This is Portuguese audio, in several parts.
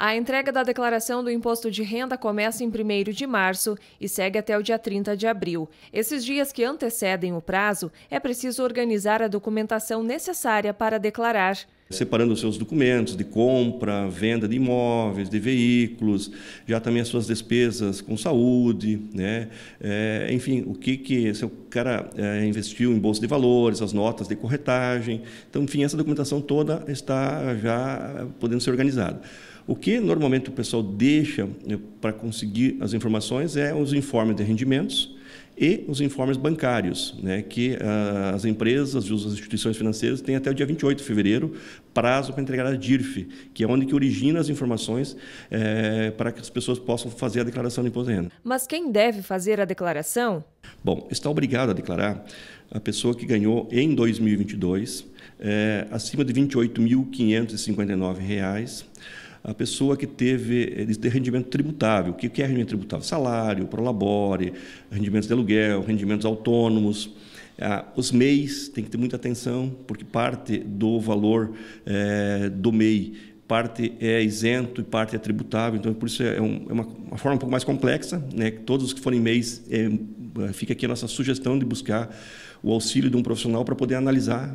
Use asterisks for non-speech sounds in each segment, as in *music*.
A entrega da declaração do imposto de renda começa em 1 de março e segue até o dia 30 de abril. Esses dias que antecedem o prazo, é preciso organizar a documentação necessária para declarar separando os seus documentos de compra, venda de imóveis, de veículos, já também as suas despesas com saúde, né? É, enfim, o que que se o cara é, investiu em bolsa de valores, as notas de corretagem, então enfim essa documentação toda está já podendo ser organizada. O que normalmente o pessoal deixa né, para conseguir as informações é os informes de rendimentos e os informes bancários, né, que uh, as empresas e as instituições financeiras têm até o dia 28 de fevereiro prazo para entregar a DIRF, que é onde que origina as informações é, para que as pessoas possam fazer a declaração de imposto de renda. Mas quem deve fazer a declaração? Bom, está obrigado a declarar a pessoa que ganhou em 2022 é, eh, acima de R$ 28.559 a pessoa que teve eh, de rendimento tributável. O que é rendimento tributável? Salário, prolabore, rendimentos de aluguel, rendimentos autônomos. Ah, os MEIs, tem que ter muita atenção, porque parte do valor é, do MEI parte é isento e parte é tributável, então por isso é, um, é uma, uma, forma um pouco mais complexa, né? Todos os que forem MEIs é, né? Fica aqui a nossa sugestão de buscar o auxílio de um profissional para poder analisar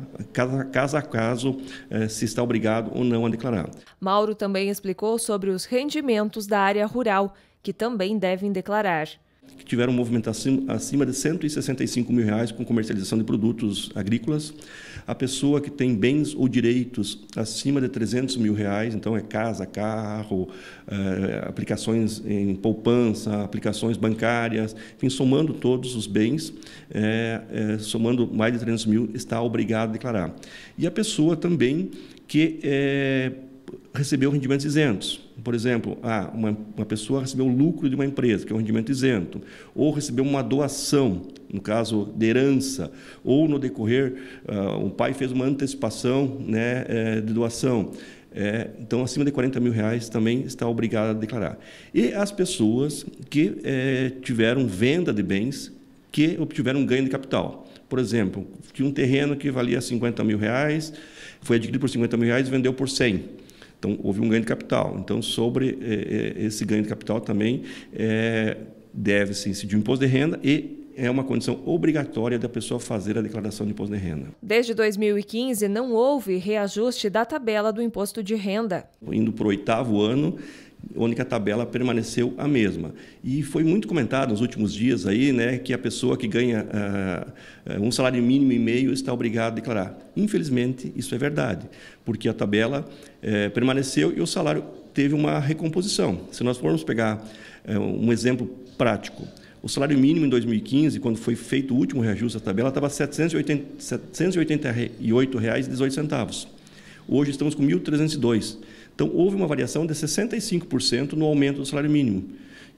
caso a caso eh, se está obrigado ou não a declarar. Mauro também explicou sobre os rendimentos da área rural, que também devem declarar que tiveram um movimento acima de 165 mil reais com comercialização de produtos agrícolas. A pessoa que tem bens ou direitos acima de 300 mil reais, então é casa, carro, eh, aplicações em poupança, aplicações bancárias, enfim, somando todos os bens, eh, eh, somando mais de 300 mil, está obrigado a declarar. E a pessoa também que é, recebeu rendimentos isentos. Por exemplo, ah, uma, uma pessoa recebeu o lucro de uma empresa, que é um rendimento isento, ou recebeu uma doação, no caso de herança, ou no decorrer, ah, o pai fez uma antecipação né, eh, de doação. É, então, acima de 40 mil reais também está obrigado a declarar. E as pessoas que é, tiveram venda de bens que obtiveram ganho de capital. Por exemplo, tinha um terreno que valia 50 mil reais, foi adquirido por 50 mil reais e vendeu por 100. Então, houve um ganho de capital. Então, sobre eh, eh, esse ganho de capital também eh, deve-se incidir o imposto de renda e é uma condição obrigatória da pessoa fazer a declaração de imposto de renda. Desde 2015, não houve reajuste da tabela do imposto de renda. Indo para o oitavo ano, onde a tabela permaneceu a mesma. E foi muito comentado nos últimos dias aí, né, que a pessoa que ganha uh, um salário mínimo e meio está obrigada a declarar. Infelizmente, isso é verdade, porque a tabela uh, permaneceu e o salário teve uma recomposição. Se nós formos pegar uh, um exemplo prático, o salário mínimo em 2015, quando foi feito o último reajuste da tabela, estava R$ 788,18. Hoje estamos com R$ 1.302. Então, houve uma variação de 65% no aumento do salário mínimo.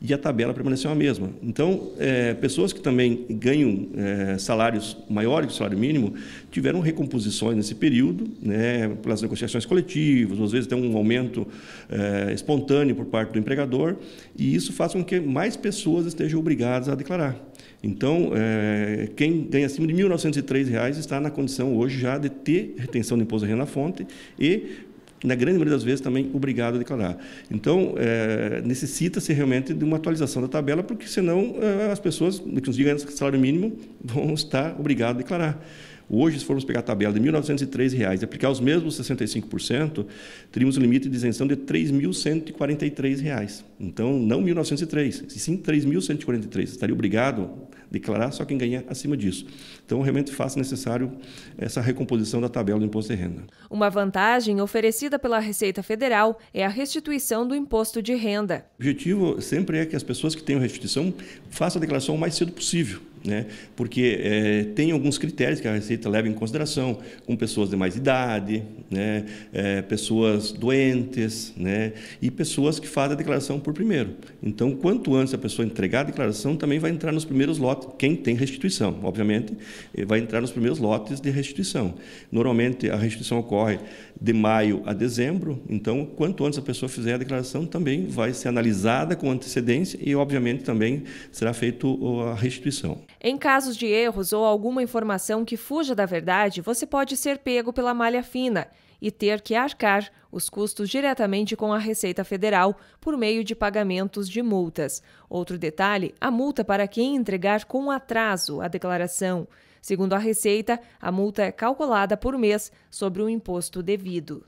E a tabela permaneceu a mesma. Então, é, pessoas que também ganham é, salários maiores que o salário mínimo tiveram recomposições nesse período, né, pelas negociações coletivas, às vezes tem um aumento é, espontâneo por parte do empregador, e isso faz com que mais pessoas estejam obrigadas a declarar. Então, é, quem ganha acima de R$ 1.903 reais está na condição hoje já de ter retenção de imposto de renda fonte e na grande maioria das vezes também obrigado a declarar. Então, é, necessita-se realmente de uma atualização da tabela, porque senão é, as pessoas, que nos digam salário mínimo, *laughs* vão estar obrigadas a declarar. Hoje, se formos pegar a tabela de R$ 1.903 e aplicar os mesmos 65%, teríamos um limite de isenção de R$ 3.143. Então, não R$ 1.903, e sim R$ 3.143. Estaria obrigado declarar, só quem ganhar acima disso. Então, realmente faz necessário essa recomposição da tabela do imposto de renda. Uma vantagem oferecida pela Receita Federal é a restituição do imposto de renda. O objetivo sempre é que as pessoas que tenham restituição façam a declaração o mais cedo possível né? porque é, tem alguns critérios que a Receita leva em consideração, com pessoas de mais idade, né? É, pessoas doentes né? e pessoas que fazem a declaração por primeiro. Então, quanto antes a pessoa entregar a declaração, também vai entrar nos primeiros lotes, quem tem restituição, obviamente, eh, vai entrar nos primeiros lotes de restituição. Normalmente, a restituição ocorre de maio a dezembro, então, quanto antes a pessoa fizer a declaração, também vai ser analisada com antecedência e, obviamente, também será feita a restituição. Em casos de erros ou alguma informação que fuja da verdade, você pode ser pego pela malha fina e ter que arcar os custos diretamente com a Receita Federal por meio de pagamentos de multas. Outro detalhe: a multa para quem entregar com atraso a declaração. Segundo a Receita, a multa é calculada por mês sobre o imposto devido.